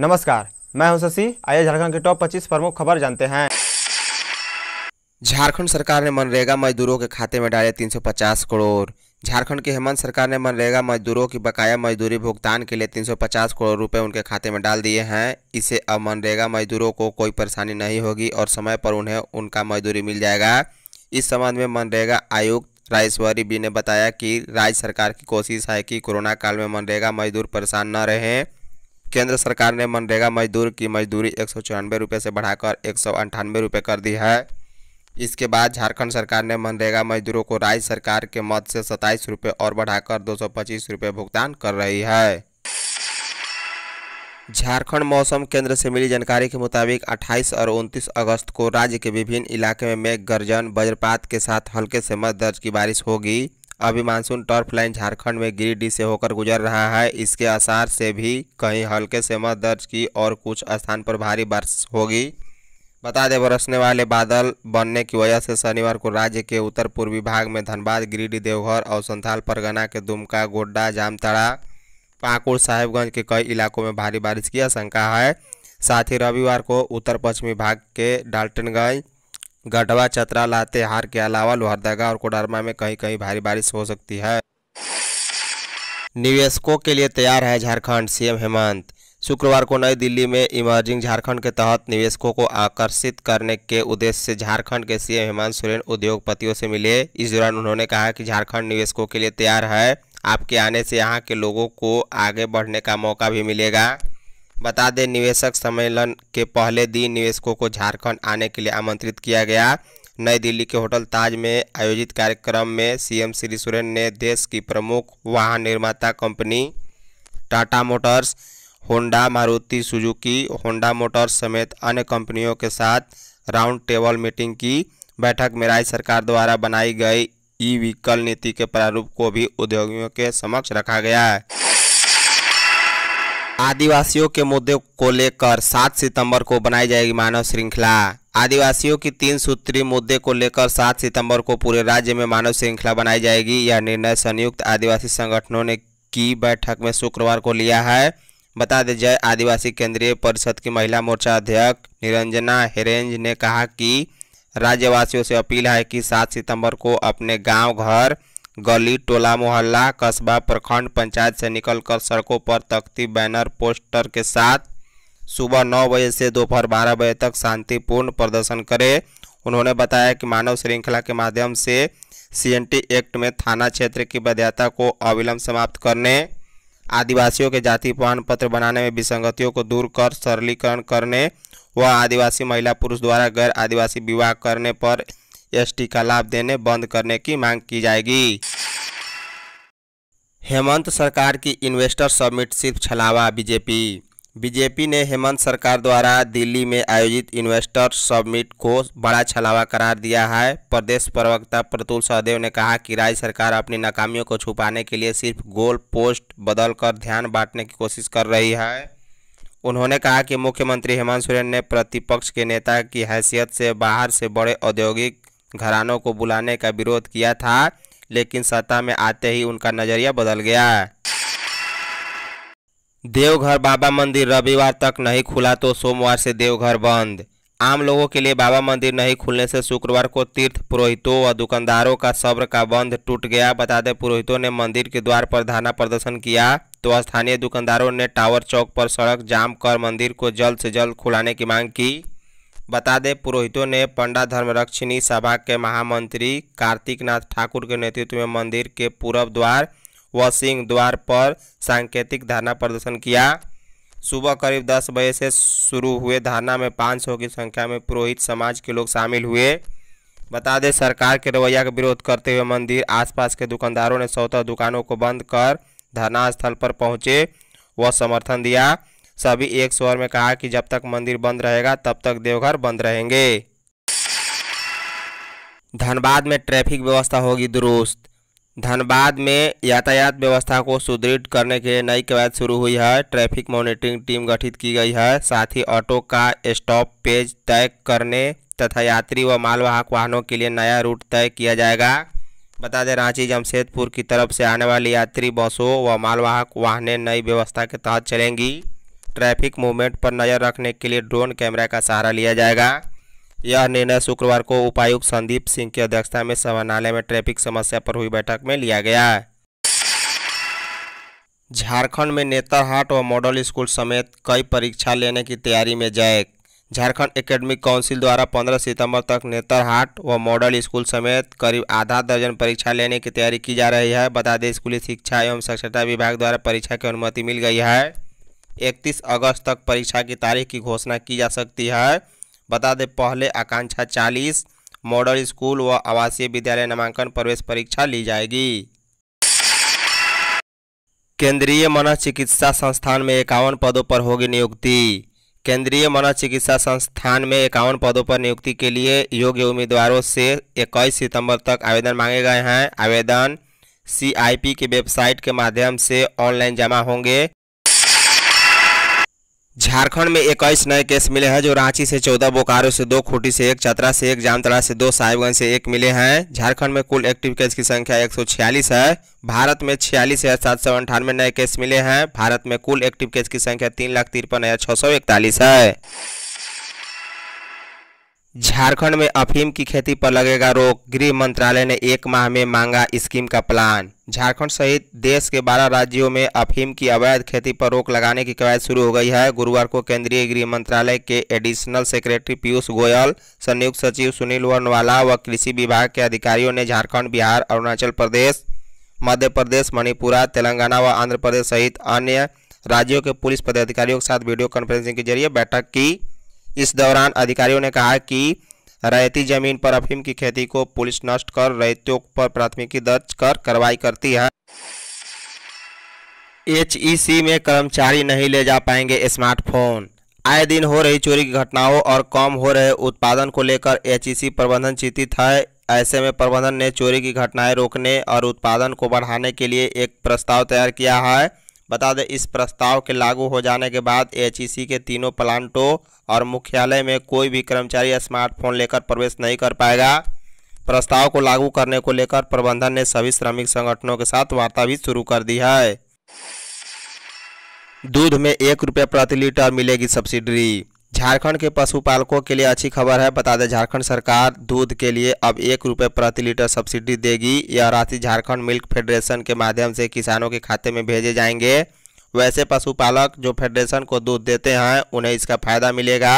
नमस्कार मैं हूं शशि आइए झारखंड के टॉप 25 प्रमुख खबर जानते हैं झारखंड सरकार ने मनरेगा मजदूरों के खाते में डाले 350 करोड़ झारखंड की हेमंत सरकार ने मनरेगा मजदूरों की बकाया मजदूरी भुगतान के लिए 350 करोड़ रुपए उनके खाते में डाल दिए हैं इससे अब मनरेगा मजदूरों को कोई परेशानी नहीं होगी और समय पर उन्हें उनका मजदूरी मिल जाएगा इस संबंध में मनरेगा आयुक्त राजेश्वरी बी ने बताया कि राज्य सरकार की कोशिश है कि कोरोना काल में मनरेगा मजदूर परेशान न रहें केंद्र सरकार ने मनरेगा मजदूर की मजदूरी एक सौ रुपये से बढ़ाकर एक सौ रुपये कर दी है इसके बाद झारखंड सरकार ने मनरेगा मजदूरों को राज्य सरकार के मद से सत्ताईस रुपये और बढ़ाकर दो सौ पच्चीस रुपये भुगतान कर रही है झारखंड मौसम केंद्र से मिली जानकारी के मुताबिक 28 और 29 अगस्त को राज्य के विभिन्न इलाके में मेघ गर्जन वज्रपात के साथ हल्के से मध्य दर्ज की बारिश होगी अभी मानसून टर्फ लाइन झारखंड में गिरिडीह से होकर गुजर रहा है इसके आसार से भी कहीं हल्के से मध्य दर्ज की और कुछ स्थान पर भारी बारिश होगी बता दें बरसने वाले बादल बनने की वजह से शनिवार को राज्य के उत्तर पूर्वी भाग में धनबाद गिरिडीह देवघर और संथाल परगना के दुमका गोड्डा जामताड़ा पाकुड़ साहेबगंज के कई इलाकों में भारी बारिश की आशंका है साथ ही रविवार को उत्तर पश्चिमी भाग के डाल्टनगंज गढ़वा चतरा लातेहार के अलावा लोहरदगा और कोडरमा में कहीं कहीं भारी बारिश हो सकती है निवेशकों के लिए तैयार है झारखंड सीएम हेमंत शुक्रवार को नई दिल्ली में इमर्जिंग झारखंड के तहत निवेशकों को आकर्षित करने के उद्देश्य से झारखंड के सीएम हेमंत सोरेन उद्योगपतियों से मिले इस दौरान उन्होंने कहा कि झारखंड निवेशकों के लिए तैयार है आपके आने से यहाँ के लोगों को आगे बढ़ने का मौका भी मिलेगा बता दें निवेशक सम्मेलन के पहले दिन निवेशकों को झारखंड आने के लिए आमंत्रित किया गया नई दिल्ली के होटल ताज में आयोजित कार्यक्रम में सीएम श्री सोरेन ने देश की प्रमुख वाहन निर्माता company Tata Motors Honda Maruti Suzuki Honda Motors समेत अन्य कंपनियों के साथ राउंड टेबल मीटिंग की बैठक में राज्य सरकार द्वारा बनाई गई ई व्हीकल नीति के प्रारूप को भी उद्योगियों के समक्ष रखा गया है आदिवासियों के मुद्दे को लेकर 7 सितंबर को बनाई जाएगी मानव श्रृंखला आदिवासियों की तीन सूत्री मुद्दे को लेकर 7 सितंबर को पूरे राज्य में मानव श्रृंखला बनाई जाएगी यह निर्णय संयुक्त आदिवासी संगठनों ने की बैठक में शुक्रवार को लिया है बता दें जय आदिवासी केंद्रीय परिषद की महिला मोर्चा अध्यक्ष निरंजना हेरेंज ने कहा कि राज्यवासियों से अपील है कि सात सितंबर को अपने गांव घर गली टोला मोहल्ला कस्बा प्रखंड पंचायत से निकलकर सड़कों पर तख्ती बैनर पोस्टर के साथ सुबह नौ बजे से दोपहर बारह बजे तक शांतिपूर्ण प्रदर्शन करें उन्होंने बताया कि मानव श्रृंखला के माध्यम से सीएनटी एक्ट में थाना क्षेत्र की वैधता को अविलंब समाप्त करने आदिवासियों के जाति प्रमाण पत्र बनाने में विसंगतियों को दूर कर सरलीकरण करने व आदिवासी महिला पुरुष द्वारा गैर आदिवासी विवाह करने पर एसटी का लाभ देने बंद करने की मांग की जाएगी हेमंत सरकार की इन्वेस्टर सबमिट सिर्फ छलावा बीजेपी बीजेपी ने हेमंत सरकार द्वारा दिल्ली में आयोजित इन्वेस्टर समिट को बड़ा छलावा करार दिया है प्रदेश प्रवक्ता प्रतुल सहदेव ने कहा कि राज्य सरकार अपनी नाकामियों को छुपाने के लिए सिर्फ गोल पोस्ट बदलकर ध्यान बांटने की कोशिश कर रही है उन्होंने कहा कि मुख्यमंत्री हेमंत सोरेन ने प्रतिपक्ष के नेता की हैसियत से बाहर से बड़े औद्योगिक घरानों को बुलाने का विरोध किया था लेकिन सत्ता में आते ही उनका नज़रिया बदल गया देवघर बाबा मंदिर रविवार तक नहीं खुला तो सोमवार से देवघर बंद आम लोगों के लिए बाबा मंदिर नहीं खुलने से शुक्रवार को तीर्थ पुरोहितों व दुकानदारों का सब्र का बंद टूट गया बता दें पुरोहितों ने मंदिर के द्वार पर धरना प्रदर्शन किया तो स्थानीय दुकानदारों ने टावर चौक पर सड़क जाम कर मंदिर को जल्द से जल्द खुलाने की मांग की बता दें पुरोहितों ने पंडा धर्मरक्षिणी सभा के महामंत्री कार्तिक नाथ ठाकुर के नेतृत्व में मंदिर के पूर्व द्वार व सिंह द्वार पर सांकेतिक धरना प्रदर्शन किया सुबह करीब दस बजे से शुरू हुए धरना में पाँच सौ की संख्या में पुरोहित समाज के लोग शामिल हुए बता दें सरकार के रवैया का विरोध करते हुए मंदिर आसपास के दुकानदारों ने सौतः दुकानों को बंद कर धरना स्थल पर पहुंचे व समर्थन दिया सभी एक स्वर में कहा कि जब तक मंदिर बंद रहेगा तब तक देवघर बंद रहेंगे धनबाद में ट्रैफिक व्यवस्था होगी दुरुस्त धनबाद में यातायात व्यवस्था को सुदृढ़ करने के लिए नई कवायद शुरू हुई है ट्रैफिक मॉनिटरिंग टीम गठित की गई है साथ ही ऑटो का स्टॉप पेज तय करने तथा यात्री व मालवाहक वाहनों के लिए नया रूट तय किया जाएगा बता दें रांची जमशेदपुर की तरफ से आने वाली यात्री बसों व मालवाहक वाहनें नई व्यवस्था के तहत चलेंगी ट्रैफिक मूवमेंट पर नज़र रखने के लिए ड्रोन कैमरा का सहारा लिया जाएगा यह निर्णय शुक्रवार को उपायुक्त संदीप सिंह की अध्यक्षता में समानालय में ट्रैफिक समस्या पर हुई बैठक में लिया गया झारखंड में नेतरहाट व मॉडल स्कूल समेत कई परीक्षा लेने की तैयारी में जैक झारखंड एकेडमिक काउंसिल द्वारा 15 सितंबर तक नेतरहाट व मॉडल स्कूल समेत करीब आधा दर्जन परीक्षा लेने की तैयारी की जा रही है बता दें स्कूली शिक्षा एवं साक्षरता विभाग द्वारा परीक्षा की अनुमति मिल गई है 31 अगस्त तक परीक्षा की तारीख की घोषणा की जा सकती है बता दें पहले आकांक्षा चालीस मॉडल स्कूल व आवासीय विद्यालय नामांकन प्रवेश परीक्षा ली जाएगी केंद्रीय मन चिकित्सा संस्थान में इक्यावन पदों पर होगी नियुक्ति केंद्रीय मन चिकित्सा संस्थान में इक्यावन पदों पर नियुक्ति के लिए योग्य उम्मीदवारों से 21 सितंबर तक आवेदन मांगे गए हैं आवेदन सीआईपी की वेबसाइट के माध्यम से ऑनलाइन जमा होंगे झारखंड में इक्कीस नए केस मिले हैं जो रांची से चौदह बोकारो से दो खूंटी से एक चतरा से एक जामतरा से दो साहिबगंज से एक मिले हैं झारखंड में कुल एक्टिव केस की संख्या छियालीस है भारत में छियालीस हजार सात सौ अंठानवे नए केस मिले हैं भारत में कुल एक्टिव केस की संख्या तीन लाख तिरपन हजार छः सौ इकतालीस है हम्म। झारखंड में अफीम की खेती पर लगेगा रोक गृह मंत्रालय ने एक माह में मांगा स्कीम का प्लान झारखंड सहित देश के 12 राज्यों में अफीम की अवैध खेती पर रोक लगाने की कवायद शुरू हो गई है गुरुवार को केंद्रीय गृह मंत्रालय के एडिशनल सेक्रेटरी पीयूष गोयल संयुक्त सचिव सुनील वर्णवाला व कृषि विभाग के अधिकारियों ने झारखंड बिहार अरुणाचल प्रदेश मध्य प्रदेश मणिपुरा तेलंगाना व आंध्र प्रदेश सहित अन्य राज्यों के पुलिस पदाधिकारियों के साथ वीडियो कॉन्फ्रेंसिंग के जरिए बैठक की इस दौरान अधिकारियों ने कहा कि रैती जमीन पर अफीम की खेती को पुलिस नष्ट कर रैतियों पर प्राथमिकी दर्ज कर कार्रवाई करती है एचईसी में कर्मचारी नहीं ले जा पाएंगे स्मार्टफोन आए दिन हो रही चोरी की घटनाओं और कम हो रहे उत्पादन को लेकर एचईसी प्रबंधन चिंतित है ऐसे में प्रबंधन ने चोरी की घटनाएं रोकने और उत्पादन को बढ़ाने के लिए एक प्रस्ताव तैयार किया है बता दें इस प्रस्ताव के लागू हो जाने के बाद एचईसी के तीनों प्लांटों और मुख्यालय में कोई भी कर्मचारी स्मार्टफोन लेकर प्रवेश नहीं कर पाएगा प्रस्ताव को लागू करने को लेकर प्रबंधन ने सभी श्रमिक संगठनों के साथ वार्ता भी शुरू कर दी है दूध में एक रुपये प्रति लीटर मिलेगी सब्सिडी झारखंड के पशुपालकों के लिए अच्छी खबर है बता दें झारखंड सरकार दूध के लिए अब एक रुपये प्रति लीटर सब्सिडी देगी यह राशि झारखंड मिल्क फेडरेशन के माध्यम से किसानों के खाते में भेजे जाएंगे वैसे पशुपालक जो फेडरेशन को दूध देते हैं उन्हें इसका फायदा मिलेगा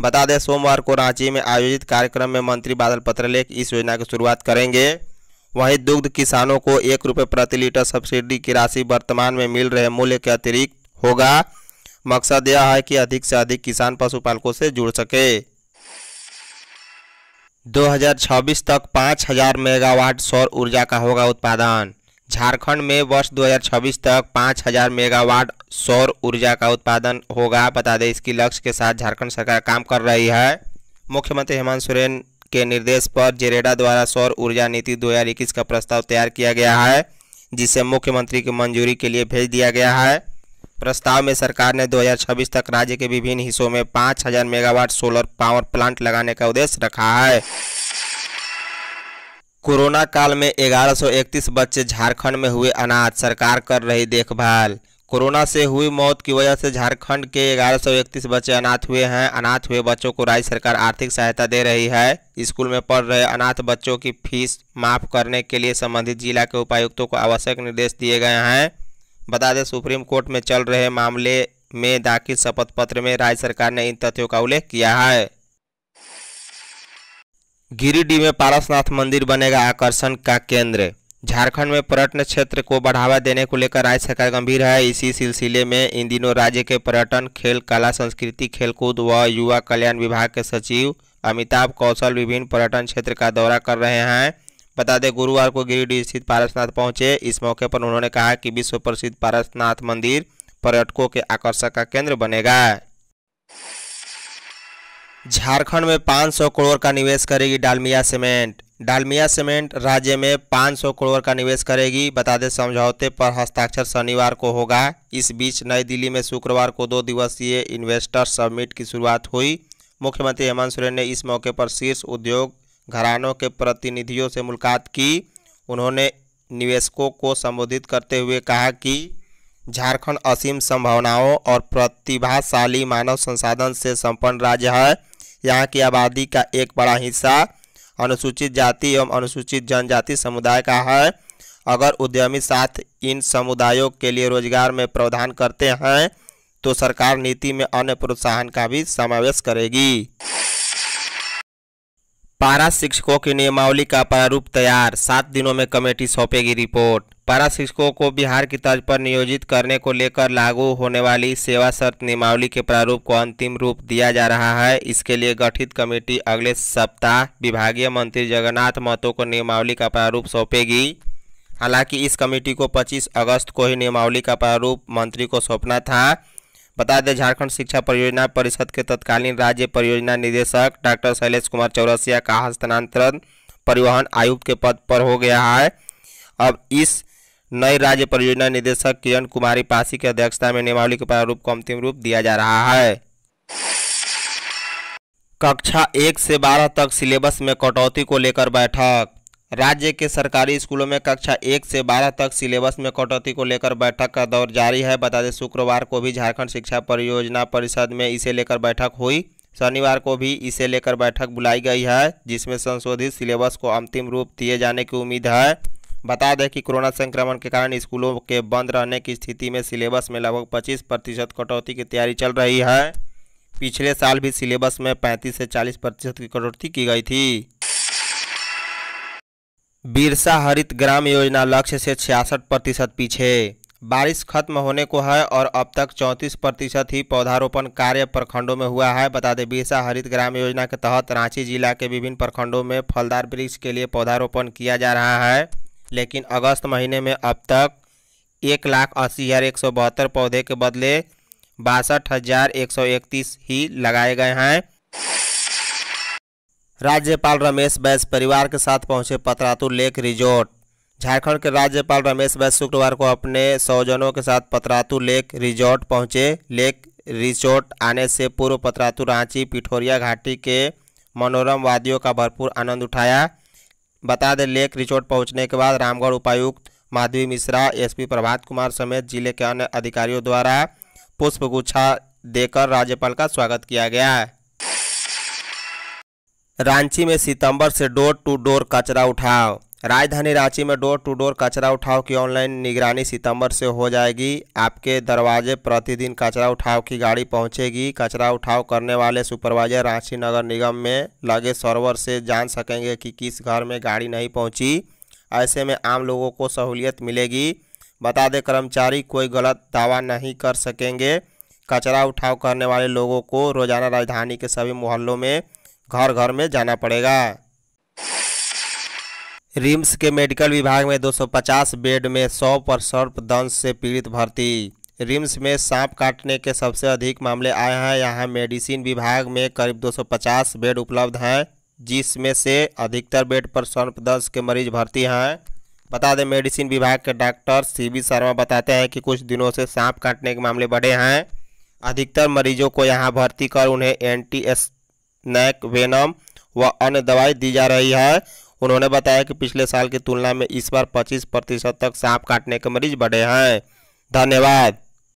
बता दें सोमवार को रांची में आयोजित कार्यक्रम में मंत्री बादल पत्रलेख इस योजना की शुरुआत करेंगे वहीं दुग्ध किसानों को एक रुपये प्रति लीटर सब्सिडी की राशि वर्तमान में मिल रहे मूल्य के अतिरिक्त होगा मकसद यह है कि अधिक से अधिक किसान पशुपालकों से जुड़ सके 2026 तक 5000 मेगावाट सौर ऊर्जा का होगा उत्पादन झारखंड में वर्ष 2026 तक 5000 मेगावाट सौर ऊर्जा का उत्पादन होगा बता दें इसकी लक्ष्य के साथ झारखंड सरकार काम कर रही है मुख्यमंत्री हेमंत सोरेन के निर्देश पर जेरेडा द्वारा सौर ऊर्जा नीति 2021 का प्रस्ताव तैयार किया गया है जिसे मुख्यमंत्री की मंजूरी के लिए भेज दिया गया है प्रस्ताव में सरकार ने 2026 तक राज्य के विभिन्न हिस्सों में 5000 मेगावाट सोलर पावर प्लांट लगाने का उद्देश्य रखा है कोरोना काल में 1131 बच्चे झारखंड में हुए अनाथ सरकार कर रही देखभाल कोरोना से हुई मौत की वजह से झारखंड के 1131 बच्चे अनाथ हुए हैं अनाथ हुए बच्चों को राज्य सरकार आर्थिक सहायता दे रही है स्कूल में पढ़ रहे अनाथ बच्चों की फीस माफ करने के लिए संबंधित जिला के उपायुक्तों को आवश्यक निर्देश दिए गए हैं बता दें सुप्रीम कोर्ट में चल रहे मामले में दाखिल शपथ पत्र में राज्य सरकार ने इन तथ्यों का उल्लेख किया है गिरिडीह में पारसनाथ मंदिर बनेगा आकर्षण का केंद्र झारखंड में पर्यटन क्षेत्र को बढ़ावा देने को लेकर राज्य सरकार गंभीर है इसी सिलसिले में इन दिनों राज्य के पर्यटन खेल कला संस्कृति खेलकूद व युवा कल्याण विभाग के सचिव अमिताभ कौशल विभिन्न पर्यटन क्षेत्र का दौरा कर रहे हैं बता दें गुरुवार को गिरिडीह स्थित पारसनाथ पहुंचे इस मौके पर उन्होंने कहा कि विश्व प्रसिद्ध पारसनाथ मंदिर पर्यटकों के आकर्षण का केंद्र बनेगा झारखंड में 500 करोड़ का निवेश करेगी डालमिया सीमेंट डालमिया सीमेंट राज्य में 500 करोड़ का निवेश करेगी बता दें समझौते पर हस्ताक्षर शनिवार को होगा इस बीच नई दिल्ली में शुक्रवार को दो दिवसीय इन्वेस्टर समिट की शुरुआत हुई मुख्यमंत्री हेमंत सोरेन ने इस मौके पर शीर्ष उद्योग घरानों के प्रतिनिधियों से मुलाकात की उन्होंने निवेशकों को संबोधित करते हुए कहा कि झारखंड असीम संभावनाओं और प्रतिभाशाली मानव संसाधन से संपन्न राज्य है यहाँ की आबादी का एक बड़ा हिस्सा अनुसूचित जाति एवं अनुसूचित जनजाति समुदाय का है अगर उद्यमी साथ इन समुदायों के लिए रोजगार में प्रावधान करते हैं तो सरकार नीति में अन्य प्रोत्साहन का भी समावेश करेगी पारा शिक्षकों की नियमावली का प्रारूप तैयार सात दिनों में कमेटी सौंपेगी रिपोर्ट पारा शिक्षकों को बिहार की तर्ज पर नियोजित करने को लेकर लागू होने वाली सेवा शर्त नियमावली के प्रारूप को अंतिम रूप दिया जा रहा है इसके लिए गठित कमेटी अगले सप्ताह विभागीय मंत्री जगन्नाथ महतो को नियमावली का प्रारूप सौंपेगी हालांकि इस कमेटी को 25 अगस्त को ही नियमावली का प्रारूप मंत्री को सौंपना था बता दें झारखंड शिक्षा परियोजना परिषद के तत्कालीन राज्य परियोजना निदेशक डॉक्टर शैलेश कुमार चौरसिया का हस्तांतरण परिवहन आयुक्त के पद पर हो गया है अब इस नए राज्य परियोजना निदेशक किरण कुमारी पासी की अध्यक्षता में नियमावली के प्रारूप को अंतिम रूप दिया जा रहा है कक्षा एक से बारह तक सिलेबस में कटौती को लेकर बैठक राज्य के सरकारी स्कूलों में कक्षा एक से बारह तक सिलेबस में कटौती को लेकर बैठक का दौर जारी है बता दें शुक्रवार को भी झारखंड शिक्षा परियोजना परिषद में इसे लेकर बैठक हुई शनिवार को भी इसे लेकर बैठक बुलाई गई है जिसमें संशोधित सिलेबस को अंतिम रूप दिए जाने की उम्मीद है बता दें कि कोरोना संक्रमण के कारण स्कूलों के बंद रहने की स्थिति में सिलेबस में लगभग 25 प्रतिशत कटौती की तैयारी चल रही है पिछले साल भी सिलेबस में 35 से 40 प्रतिशत की कटौती की गई थी बिरसा हरित ग्राम योजना लक्ष्य से छियासठ प्रतिशत पीछे बारिश खत्म होने को है और अब तक 34 प्रतिशत ही पौधारोपण कार्य प्रखंडों में हुआ है बता दें बिरसा हरित ग्राम योजना के तहत रांची जिला के विभिन्न प्रखंडों में फलदार वृक्ष के लिए पौधारोपण किया जा रहा है लेकिन अगस्त महीने में अब तक एक लाख अस्सी हज़ार एक सौ बहत्तर पौधे के बदले बासठ हज़ार एक सौ इकतीस ही लगाए गए हैं राज्यपाल रमेश बैस परिवार के साथ पहुंचे पतरातू लेक रिजोर्ट झारखंड के राज्यपाल रमेश बैस शुक्रवार को अपने सौजनों के साथ पतरातू लेक रिजॉर्ट पहुंचे लेक रिजोर्ट आने से पूर्व पतरातू रांची पिठोरिया घाटी के मनोरम वादियों का भरपूर आनंद उठाया बता दें लेक रिजोर्ट पहुंचने के बाद रामगढ़ उपायुक्त माधवी मिश्रा एस प्रभात कुमार समेत जिले के अन्य अधिकारियों द्वारा पुष्पगुच्छा देकर राज्यपाल का स्वागत किया गया रांची में सितंबर से डोर टू डोर कचरा उठाव राजधानी रांची में डोर टू डोर कचरा उठाव की ऑनलाइन निगरानी सितंबर से हो जाएगी आपके दरवाजे प्रतिदिन कचरा उठाव की गाड़ी पहुंचेगी कचरा उठाव करने वाले सुपरवाइजर रांची नगर निगम में लगे सर्वर से जान सकेंगे कि किस घर में गाड़ी नहीं पहुंची ऐसे में आम लोगों को सहूलियत मिलेगी बता दें कर्मचारी कोई गलत दावा नहीं कर सकेंगे कचरा उठाव करने वाले लोगों को रोजाना राजधानी के सभी मोहल्लों में घर घर में जाना पड़ेगा रिम्स के मेडिकल विभाग में 250 बेड में सौ पर दंश से पीड़ित भर्ती रिम्स में सांप काटने के सबसे अधिक मामले आए हैं यहाँ मेडिसिन विभाग में करीब 250 बेड उपलब्ध हैं जिसमें से अधिकतर बेड पर दंश के मरीज भर्ती हैं बता दें मेडिसिन विभाग के डॉक्टर सी बी शर्मा बताते हैं कि कुछ दिनों से सांप काटने के मामले बढ़े हैं अधिकतर मरीजों को यहाँ भर्ती कर उन्हें एंटी एस नैक वेनम व अन्य दवाई दी जा रही है उन्होंने बताया कि पिछले साल की तुलना में इस बार 25 प्रतिशत तक सांप काटने के मरीज बढ़े हैं धन्यवाद